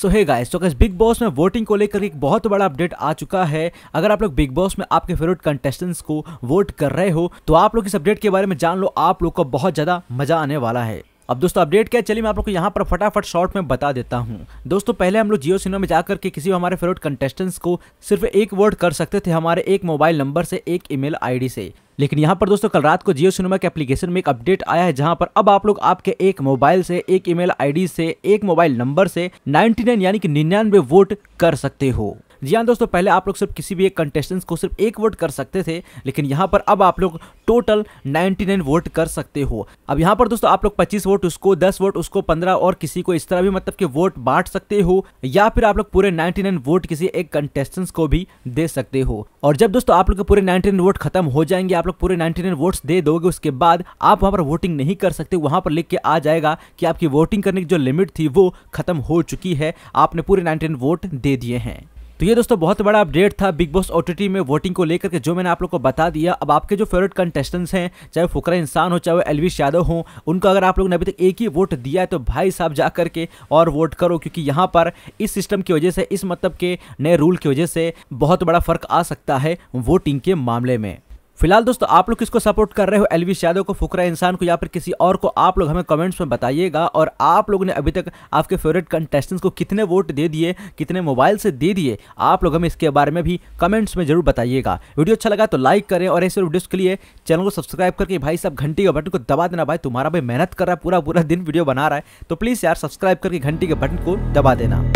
सो है गाइस तो कैसे बिग बॉस में वोटिंग को लेकर एक बहुत बड़ा अपडेट आ चुका है अगर आप लोग बिग बॉस में आपके फेवरेट कंटेस्टेंट्स को वोट कर रहे हो तो आप लोग इस अपडेट के बारे में जान लो आप लोग को बहुत ज़्यादा मजा आने वाला है अब दोस्तों अपडेट क्या चलिए मैं आप लोग को यहाँ पर फटाफट शॉर्ट में बता देता हूँ दोस्तों पहले हम लोग जियो सिनेमा में जाकर के किसी हमारे फेवरेट कंटेस्टेंट्स को सिर्फ एक वर्ड कर सकते थे हमारे एक मोबाइल नंबर से एक ईमेल आईडी से लेकिन यहाँ पर दोस्तों कल रात को जियो सिनेमा के एप्लीकेशन में एक अपडेट आया है जहाँ पर अब आप लोग आपके एक मोबाइल से एक ईमेल आईडी से एक मोबाइल नंबर से 99 यानी कि निन्यानवे वोट कर सकते हो जी हाँ दोस्तों पहले आप लोग सिर्फ किसी भी एक कंटेस्टेंट्स को सिर्फ एक वोट कर सकते थे लेकिन यहाँ पर अब आप लोग टोटल 99 वोट कर सकते हो अब यहाँ पर दोस्तों आप लोग 25 वोट उसको 10 वोट उसको 15 और किसी को इस तरह भी मतलब कि वोट बांट सकते हो या फिर आप लोग पूरे 99 वोट किसी एक कंटेस्टेंट्स को भी दे सकते हो और जब दोस्तों आप लोग के पूरे 99 वोट खत्म हो जाएंगे आप लोग पूरे 99 वोट्स दे दोगे उसके बाद आप वहाँ पर वोटिंग नहीं कर सकते वहाँ पर लिख के आ जाएगा कि आपकी वोटिंग करने की जो लिमिट थी वो खत्म हो चुकी है आपने पूरे नाइनटीन वोट दे दिए हैं तो ये दोस्तों बहुत बड़ा अपडेट था बिग बॉस ओटीटी में वोटिंग को लेकर के जो मैंने आप लोग को बता दिया अब आपके जो फेवरेट कंटेस्टेंट्स हैं चाहे फुकरा इंसान हो चाहे वो एलविश यादव हो उनको अगर आप लोग ने अभी तक एक ही वोट दिया है तो भाई साहब जा करके और वोट करो क्योंकि यहाँ पर इस सिस्टम की वजह से इस मतलब के नए रूल की वजह से बहुत बड़ा फर्क आ सकता है वोटिंग के मामले में फिलहाल दोस्तों आप लोग किसको सपोर्ट कर रहे हो एलविश यादव को फुकरा इंसान को या फिर किसी और को आप लोग हमें कमेंट्स में बताइएगा और आप लोगों ने अभी तक आपके फेवरेट कंटेस्टेंट्स को कितने वोट दे दिए कितने मोबाइल से दे दिए आप लोग हमें इसके बारे में भी कमेंट्स में जरूर बताइएगा वीडियो अच्छा लगा तो लाइक करें और ऐसे वीडियोज़ के लिए चैनल को सब्सक्राइब करके भाई साहब घंटी के बटन को दबा देना भाई तुम्हारा भाई मेहनत कर रहा है पूरा पूरा दिन वीडियो बना रहा है तो प्लीज़ यार सब्सक्राइब करके घंटी के बटन को दबा देना